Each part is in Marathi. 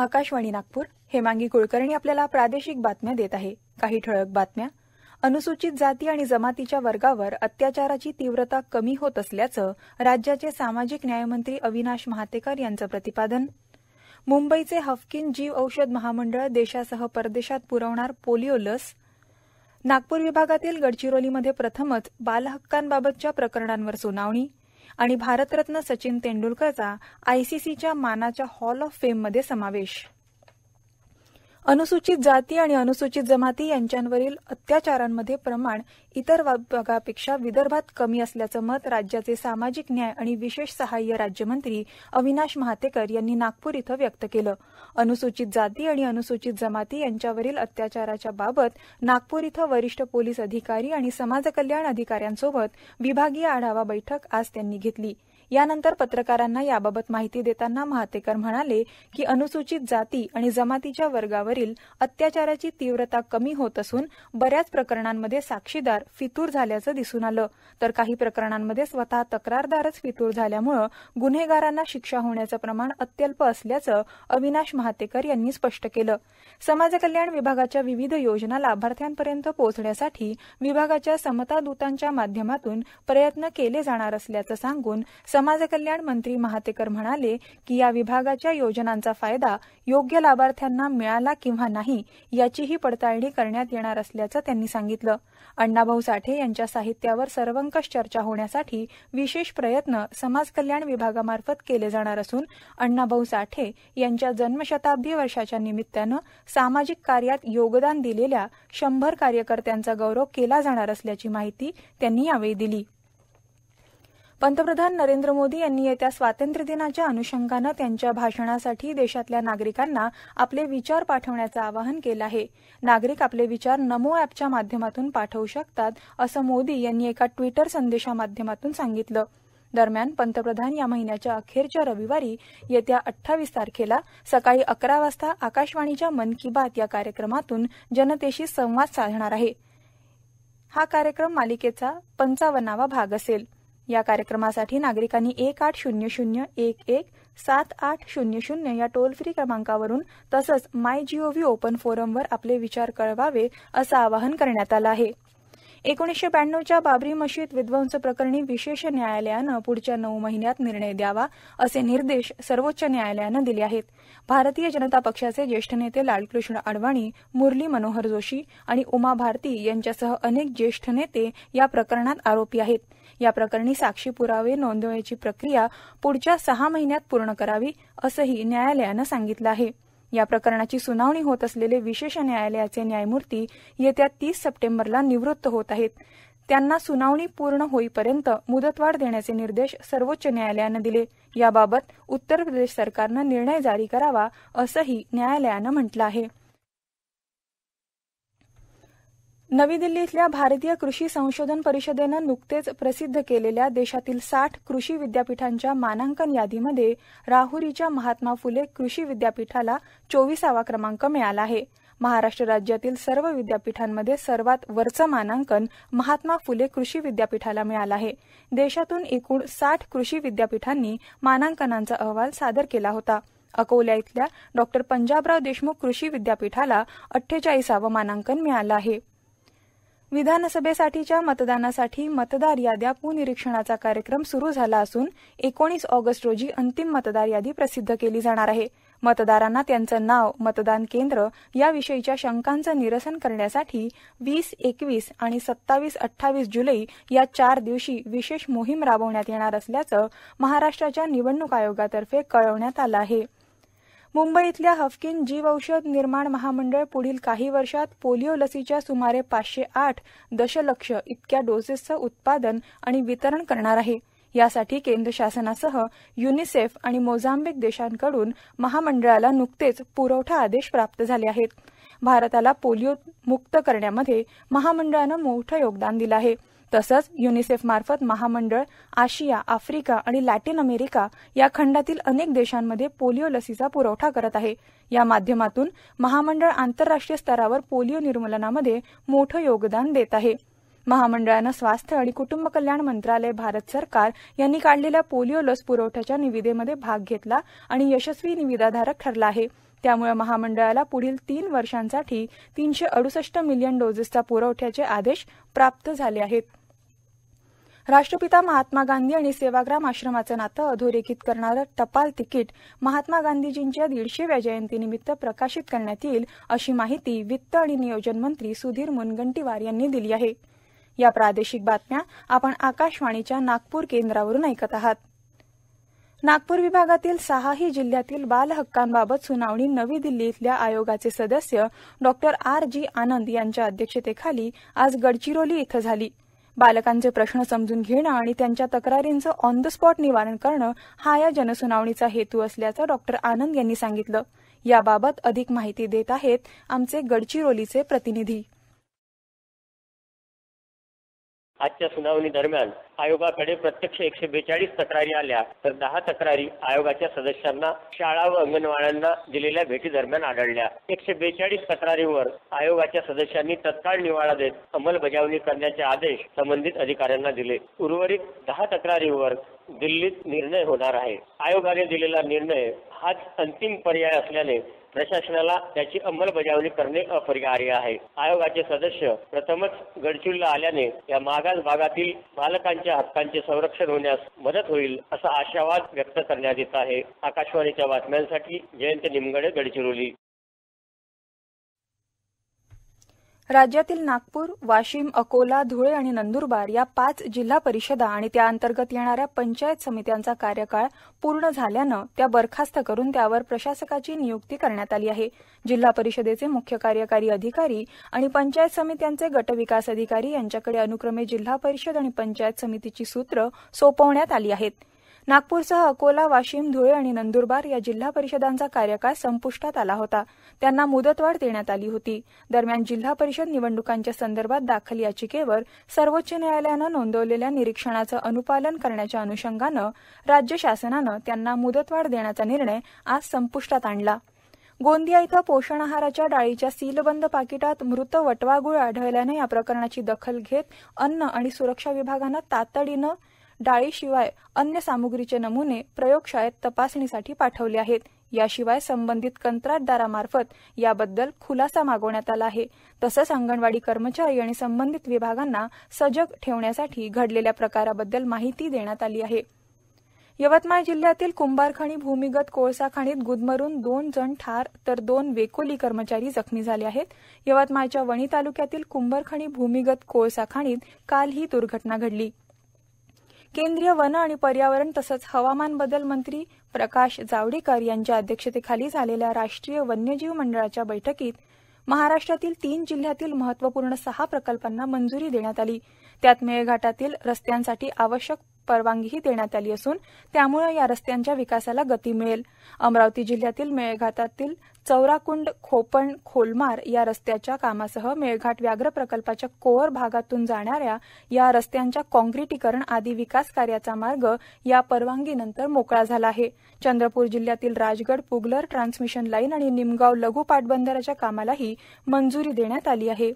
आकाशवाणी नागपूर हेमांगी कुलकर्णी आपल्याला प्रादेशिक बातम्या देत आहे काही ठळक बातम्या अनुसूचित जाती आणि जमातीच्या वर्गावर अत्याचाराची तीव्रता कमी होत असल्याचं राज्याचे सामाजिक न्यायमंत्री अविनाश महातेकर यांचं प्रतिपादन मुंबईचे हफकिन जीव औषध महामंडळ देशासह परदेशात पुरवणार पोलिओ लस नागपूर विभागातील गडचिरोलीमध्ये प्रथमच बालहक्कांबाबतच्या प्रकरणांवर सुनावणी आणि भारतरत्न सचिन तेंडुलकरचा आयसीसीच्या मानाच्या हॉल ऑफ फेममध्ये समावेश अनुसूचित जाती आणि अनुसूचित जमाती यांच्यावरील अत्याचारांमध्ये प्रमाण इतर विभागापेक्षा विदर्भात कमी असल्याचं मत राज्याचे सामाजिक न्याय आणि विशेष सहाय्य राज्यमंत्री अविनाश महातेकर यांनी नागपूर इथं व्यक्त केलं अनुसूचित जाती आणि अनुसूचित जमाती यांच्यावरील अत्याचाराच्या बाबत नागपूर इथं वरिष्ठ पोलीस अधिकारी आणि समाजकल्याण अधिकाऱ्यांसोबत विभागीय आढावा बैठक आज त्यांनी घेतली यानंतर पत्रकारांना याबाबत माहिती देताना महातेकर म्हणाले की अनुसूचित जाती आणि जमातीच्या वर्गावरील अत्याचाराची तीव्रता कमी होत असून बऱ्याच प्रकरणांमध्ये साक्षीदार फितूर झाल्याचं दिसून आलं तर काही प्रकरणांमध्ये स्वतः तक्रारदारच फितूर झाल्यामुळं गुन्हेगारांना शिक्षा होण्याचं प्रमाण अत्यल्प असल्याचं अविनाश महातेकर यांनी स्पष्ट केलं समाजकल्याण विभागाच्या विविध योजना लाभार्थ्यांपर्यंत पोहोचण्यासाठी विभागाच्या समता दूतांच्या माध्यमातून प्रयत्न केले जाणार असल्याचं सांगून समाजकल्याण मंत्री महातेकर म्हणाले की या विभागाच्या योजनांचा फायदा योग्य लाभार्थ्यांना मिळाला किंवा नाही याचीही पडताळणी करण्यात येणार असल्याचं त्यांनी सांगितलं अण्णाभाऊ साठे यांच्या साहित्यावर सर्वंकष चर्चा होण्यासाठी विशेष प्रयत्न समाजकल्याण विभागामार्फत केले जाणार असून अण्णाभाऊ साठे यांच्या जन्मशताब्दी वर्षाच्या निमित्तानं सामाजिक कार्यात योगदान दिलेल्या शंभर कार्यकर्त्यांचा गौरव केला जाणार असल्याची माहिती त्यांनी यावेळी दिली पंतप्रधान नरेंद्र मोदी यांनी येत्या स्वातंत्र्यदिनाच्या अनुषंगानं त्यांच्या भाषणासाठी देशातल्या नागरिकांना आपले विचार पाठवण्याचं आवाहन केलं आहे नागरिक आपले विचार नमो एपच्या माध्यमातून पाठवू शकतात असं मोदी यांनी एका ट्विटर माध्यमातून सांगितलं दरम्यान पंतप्रधान या महिन्याच्या अखेरच्या रविवारी येत्या अठ्ठावीस तारखेला सकाळी अकरा वाजता आकाशवाणीच्या मन की बात या कार्यक्रमातून जनतेशी संवाद साधणार आहे हा कार्यक्रम मालिकेचा पंचावन्नावा भाग असेल या कार्यक्रमासाठी नागरिकांनी एक आठ शून्य शून्य एक एक सात आठ शून्य शून्य या टोल फ्री क्रमांकावरून तसंच माय जीओव्ही ओपन फोरमवर आपले विचार कळवावे असं आवाहन करण्यात आलं आहे एकोणीसशे ब्याण्णवच्या बाबरी मशीद विध्वंस प्रकरणी विशेष न्यायालयानं पुढच्या नऊ महिन्यात निर्णय द्यावा असे निर्देश सर्वोच्च न्यायालयानं दिले आहेत भारतीय जनता पक्षाचे ज्येष्ठ नेते लालकृष्ण अडवाणी मुरली मनोहर जोशी आणि उमा भारती यांच्यासह अनेक ज्येष्ठ नेते या प्रकरणात आरोपी आहेत या प्रकरणी साक्षी पुरावे नोंदवण्याची प्रक्रिया पुढच्या सहा महिन्यात पूर्ण करावी असंही न्यायालयानं सांगितलं आहे या प्रकरणाची सुनावणी होत असलेले विशेष न्यायालयाचे न्यायमूर्ती येत्या तीस सप्टेंबरला निवृत्त होत आहेत त्यांना सुनावणी पूर्ण होईपर्यंत मुदतवाढ देण्याचे निर्देश सर्वोच्च न्यायालयानं दिले याबाबत उत्तर प्रदेश सरकारनं निर्णय जारी करावा असंही न्यायालयानं म्हटलं आहा नवी दिल्ली इथल्या भारतीय कृषी संशोधन परिषदेनं नुकतेच प्रसिद्ध केलेल्या देशातील साठ कृषी विद्यापीठांच्या मानांकन यादीमध्ये राहुरीच्या महात्मा फुले कृषी विद्यापीठाला चोवीसावा क्रमांक मिळाला आहे महाराष्ट्र राज्यातील सर्व विद्यापीठांमध्ये सर्वात वरचं मानांकन महात्मा फुले कृषी विद्यापीठाला मिळालं आहे देशातून एकूण साठ कृषी विद्यापीठांनी मानांकनांचा अहवाल सादर केला होता अकोल्या इथल्या डॉ पंजाबराव देशमुख कृषी विद्यापीठाला अठ्ठेचाळीसावं मानांकन मिळालं आहे विधानसभेसाठीच्या मतदानासाठी मतदार याद्या पुनिरीक्षणाचा कार्यक्रम सुरू झाला असून एकोणीस ऑगस्ट रोजी अंतिम मतदार यादी प्रसिद्ध केली जाणार आहे मतदारांना त्यांचं नाव मतदान केंद्र याविषयीच्या शंकांचं निरसन करण्यासाठी वीस एकवीस आणि सत्तावीस अठ्ठावीस जुलै या चार दिवशी विशेष मोहीम राबवण्यात येणार असल्याचं महाराष्ट्राच्या निवडणूक आयोगातर्फे कळवण्यात आलं आहा मुंबई इथल्या हफकिन औषध निर्माण महामंडळ पुढील काही वर्षात पोलिओ लसीच्या सुमारे पाचशे आठ दशलक्ष इतक्या डोसेसचं उत्पादन आणि वितरण करणार आहे यासाठी केंद्र शासनासह युनिसेफ आणि मोझाम्बिक देशांकडून महामंडळाला नुकतेच पुरवठा आदेश प्राप्त झाले आहेत भारताला पोलिओ मुक्त करण्यामध्ये महामंडळानं मोठं योगदान दिलं आहे तसंच युनिसेफमार्फत महामंडळ आशिया आफ्रिका आणि लॅटिन अमेरिका या खंडातील अनेक देशांमध्ये पोलिओ लसीचा पुरवठा करत आहे या माध्यमातून महामंडळ आंतरराष्ट्रीय स्तरावर पोलिओ निर्मूलनामध्ये मोठं योगदान देत आहे महामंडळानं स्वास्थ्य आणि कुटुंब कल्याण मंत्रालय भारत सरकार यांनी काढलेल्या पोलिओ लस पुरवठ्याच्या निविदेमध्ये भाग घेतला आणि यशस्वी निविदाधारक ठरला आहे त्यामुळे महामंडळाला पुढील तीन वर्षांसाठी तीनशे अडुसष्ट मिलियन डोजेसचा पुरवठ्याचे आदेश प्राप्त झाले आहेत राष्ट्रपिता महात्मा गांधी आणि सेवाग्राम आश्रमाचं नातं अधोरेखित करणारं टपाल तिकीट महात्मा गांधीजींच्या दीडशेव्या जयंतीनिमित्त प्रकाशित करण्यात येईल अशी माहिती वित्त आणि नियोजन मंत्री सुधीर मुनगंटीवार यांनी दिली आहे या प्रादेशिक बातम्या आपण आकाशवाणीच्या नागपूर केंद्रावरून ऐकत आहात नागपूर विभागातील सहाही जिल्ह्यातील बाल सुनावणी नवी दिल्ली इथल्या आयोगाचे सदस्य डॉ आर जी आनंद यांच्या अध्यक्षतेखाली आज गडचिरोली इथं झाली बालकांचे प्रश्न समजून घेणं आणि त्यांच्या तक्रारींचं ऑन द स्पॉट निवारण करणं हा या जनसुनावणीचा हेतू असल्याचं डॉक्टर आनंद यांनी सांगितलं याबाबत अधिक माहिती देत आहेत आमचे गडचिरोलीचे प्रतिनिधी आजच्या सुनावणी दरम्यान आयोगाकडे प्रत्यक्ष एकशे बेचाळीस तक्रारी आल्या तर दहा तक्रारी आयोगाच्या सदस्यांना शाळा व अंगणवाड्यांना दिलेल्या भेटी दरम्यान आढळल्या एकशे बेचाळीस तक्रारीवर आयोगाच्या सदस्यांनी तत्काळ निवाडा देत अंमलबजावणी करण्याचे आदेश संबंधित अधिकाऱ्यांना दिले उर्वरित दहा तक्रारीवर दिल्लीत निर्णय होणार आहे आयोगाने दिलेला निर्णय हाच अंतिम पर्याय असल्याने प्रशासनाला त्याची अंमलबजावणी करणे अपरिहार्य आहे आयोगाचे सदस्य प्रथमच गडचिरोला आल्याने या मागास भागातील बालकांच्या हक्कांचे संरक्षण होण्यास मदत होईल असा आशावाद व्यक्त करण्यात येत आहे आकाशवाणीच्या बातम्यांसाठी जयंत निमगडे गडचिरोली राज्यातील नागपूर वाशिम अकोला धुळे आणि नंदुरबार या पाच जिल्हा परिषदा आणि त्याअंतर्गत येणाऱ्या पंचायत समित्यांचा कार्यकाळ पूर्ण झाल्यानं त्या बरखास्त करून त्यावर प्रशासकाची नियुक्ती करण्यात आली आहे जिल्हा परिषदेचे मुख्य कार्यकारी अधिकारी आणि पंचायत समित्यांचे गटविकास अधिकारी यांच्याकडे अनुक्रमे जिल्हा परिषद आणि पंचायत समितीची सूत्रे सोपवण्यात आली आहेत नागपूरसह अकोला वाशिम धुळे आणि नंदुरबार या जिल्हा परिषदांचा कार्यकाळ संपुष्टात आला होता त्यांना मुदतवाढ देण्यात आली होती दरम्यान जिल्हा परिषद निवडणुकांच्या संदर्भात दाखल याचिकेवर सर्वोच्च न्यायालयानं नोंदवलेल्या निरीक्षणाचं अनुपालन करण्याच्या अनुषंगानं राज्य शासनानं त्यांना मुदतवाढ देण्याचा निर्णय आज संपुष्टात आणला गोंदिया इथं पोषण आहाराच्या डाळीच्या सीलबंद पाकिटात मृत वटवागुळ आढळल्यानं या प्रकरणाची दखल घेत अन्न आणि सुरक्षा विभागानं तातडीनं डाळीशिवाय अन्य सामुग्रीचे नमुने प्रयोगशाळेत तपासणीसाठी पाठवले आहेत याशिवाय संबंधित कंत्राटदारामार्फत याबद्दल खुलासा मागवण्यात आला आहे तसंच अंगणवाडी कर्मचारी आणि संबंधित विभागांना सजग ठेवण्यासाठी घडलेल्या प्रकाराबद्दल माहिती देण्यात आली आहे यवतमाळ जिल्ह्यातील कुंभारखणी भूमिगत कोळसा खाणीत गुदमरून दोन जण ठार तर दोन वेकोली कर्मचारी जखमी झाले आहेत यवतमाळच्या वणी तालुक्यातील कुंभारखणी भूमिगत कोळसा खाणीत काल ही दुर्घटना घडली केंद्रीय वन आणि पर्यावरण तसंच हवामान बदल मंत्री प्रकाश जावडेकर यांच्या अध्यक्षतेखाली झालेल्या राष्ट्रीय वन्यजीव मंडळाच्या बैठकीत महाराष्ट्रातील तीन जिल्ह्यातील महत्वपूर्ण सहा प्रकल्पांना मंजुरी देण्यात आली त्यात मेळघाटातील रस्त्यांसाठी आवश्यक परवानगीही देण्यात आली असून त्यामुळं या रस्त्यांच्या विकासाला गती मिळेल अमरावती जिल्ह्यातील मेळघाटातील चौराकुंड खोपण खोलमार या रस्त्याच्या कामासह मेळघाट व्याघ्र प्रकल्पाच्या कोअर भागातून जाणाऱ्या या रस्त्यांच्या काँक्रिटीकरण आदी विकास कार्याचा मार्ग या परवानगीनंतर मोकळा झाला आहे चंद्रपूर जिल्ह्यातील राजगड पुगलर ट्रान्समिशन लाईन आणि निमगाव लघु पाटबंदराच्या कामालाही मंजुरी देण्यात आली आहे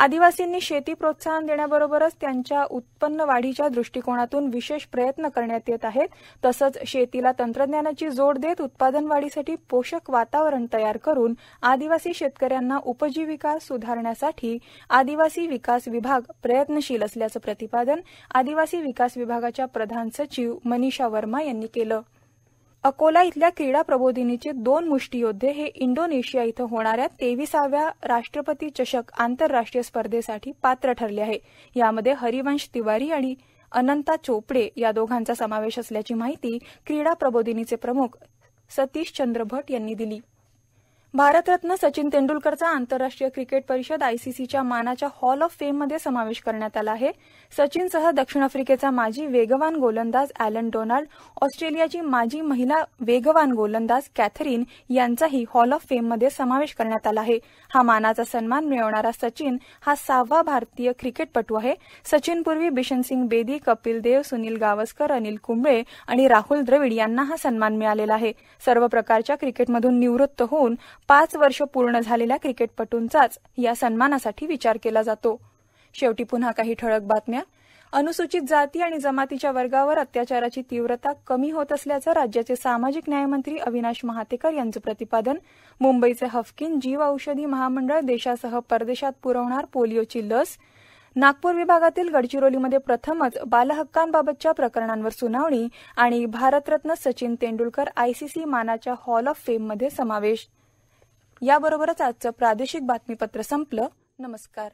आदिवासींनी शेती प्रोत्साहन देण्याबरोबरच त्यांच्या उत्पन्न वाढीच्या दृष्टिकोनातून विशेष प्रयत्न करण्यात येत आहेत तसंच शेतीला तंत्रज्ञानाची जोड देत उत्पादन वाढीसाठी पोषक वातावरण तयार करून आदिवासी शेतकऱ्यांना उपजीविका सुधारण्यासाठी आदिवासी विकास विभाग प्रयत्नशील असल्याचं प्रतिपादन आदिवासी विकास विभागाच्या प्रधान सचिव मनीषा वर्मा यांनी केलं अकोला इथल्या क्रीडा प्रबोधिनीचे दोन मुष्टीयोद्धे हे इंडोनेशिया इथं होणाऱ्या तेविसाव्या राष्ट्रपती चषक आंतरराष्ट्रीय स्पर्धेसाठी पात्र ठरले आहे यामध्ये हरिवंश तिवारी आणि अनंता चोपडे या दोघांचा समावेश असल्याची माहिती क्रीडा प्रबोधिनीचे प्रमुख सतीश चंद्र भट यांनी दिली भारतरत्न सचिन तेंडुलकरचा आंतरराष्ट्रीय क्रिकेट परिषद आयसीसीच्या मानाच्या हॉल ऑफ फेममध्ये समावेश करण्यात आला आहे सचिनसह दक्षिण आफ्रिकेचा माजी वेगवान गोलंदाज अॅलन डोनाल्ड ऑस्ट्रेलियाची माजी महिला वेगवान गोलंदाज कॅथरीन यांचाही हॉल ऑफ फेममध्ये समावेश करण्यात आला आहे हा मानाचा सन्मान मिळवणारा सचिन हा सहावा भारतीय क्रिकेटपटू आहे सचिनपूर्वी बिशनसिंग बेदी कपिल देव सुनील गावस्कर अनिल कुंबळे आणि राहुल द्रविड यांना हा सन्मान मिळालेला आहे सर्व प्रकारच्या क्रिकेटमधून निवृत्त होऊन पाच वर्ष पूर्ण झालेल्या क्रिकेटपटूंचाच या सन्मानासाठी विचार केला जातो शेवटी पुन्हा काही ठळक बातम्या अनुसूचित जाती आणि जमातीच्या वर्गावर अत्याचाराची तीव्रता कमी होत असल्याचं राज्याचे सामाजिक न्यायमंत्री अविनाश महातेकर यांचं प्रतिपादन मुंबईचे हफकिन जीव औषधी महामंडळ देशासह परदेशात पुरवणार पोलिओची लस नागपूर विभागातील गडचिरोलीमध्ये प्रथमच बालहक्कांबाबतच्या प्रकरणांवर सुनावणी आणि भारतरत्न सचिन तेंडुलकर आयसीसी मानाच्या हॉल ऑफ फेममध्ये समावेश याबरोबरच आजचं प्रादेशिक बातमीपत्र संपलं नमस्कार